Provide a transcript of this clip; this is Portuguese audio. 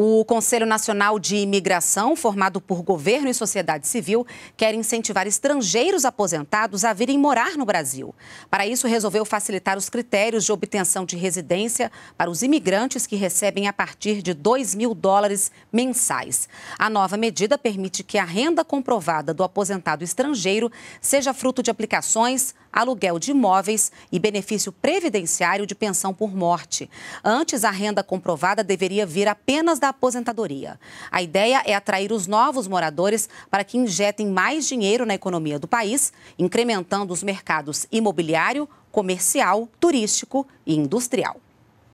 O Conselho Nacional de Imigração, formado por governo e sociedade civil, quer incentivar estrangeiros aposentados a virem morar no Brasil. Para isso, resolveu facilitar os critérios de obtenção de residência para os imigrantes que recebem a partir de 2 mil dólares mensais. A nova medida permite que a renda comprovada do aposentado estrangeiro seja fruto de aplicações, aluguel de imóveis e benefício previdenciário de pensão por morte. Antes, a renda comprovada deveria vir apenas da aposentadoria. A ideia é atrair os novos moradores para que injetem mais dinheiro na economia do país, incrementando os mercados imobiliário, comercial, turístico e industrial.